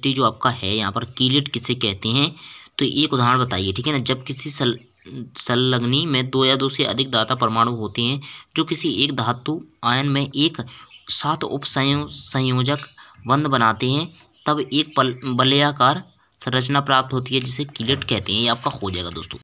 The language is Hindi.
एसटी जो आपका है यहाँ पर कीलेट किसे कहते हैं तो एक उदाहरण बताइए ठीक है ना जब किसी सल संलग्नी में दो या दो से अधिक दाता परमाणु होते हैं जो किसी एक धातु आयन में एक साथ उप संयोजक बंध बनाते हैं तब एक पल बलयाकार संरचना प्राप्त होती है जिसे किलेट कहते हैं ये आपका हो जाएगा दोस्तों